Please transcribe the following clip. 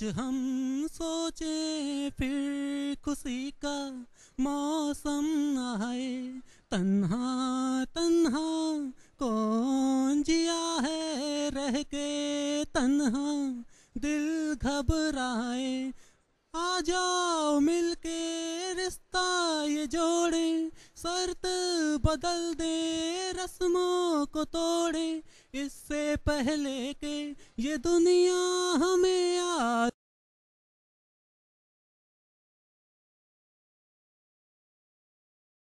कुछ हम सोचे फिर खुशी का मौसम आए है तन्हा तन्हा कौन जिया है रह के तन्हा दिल घबराए आ जाओ मिलके रिश्ता ये जोड़े शर्त बदल दे रस्मों को तोड़े इससे पहले के ये दुनिया हमें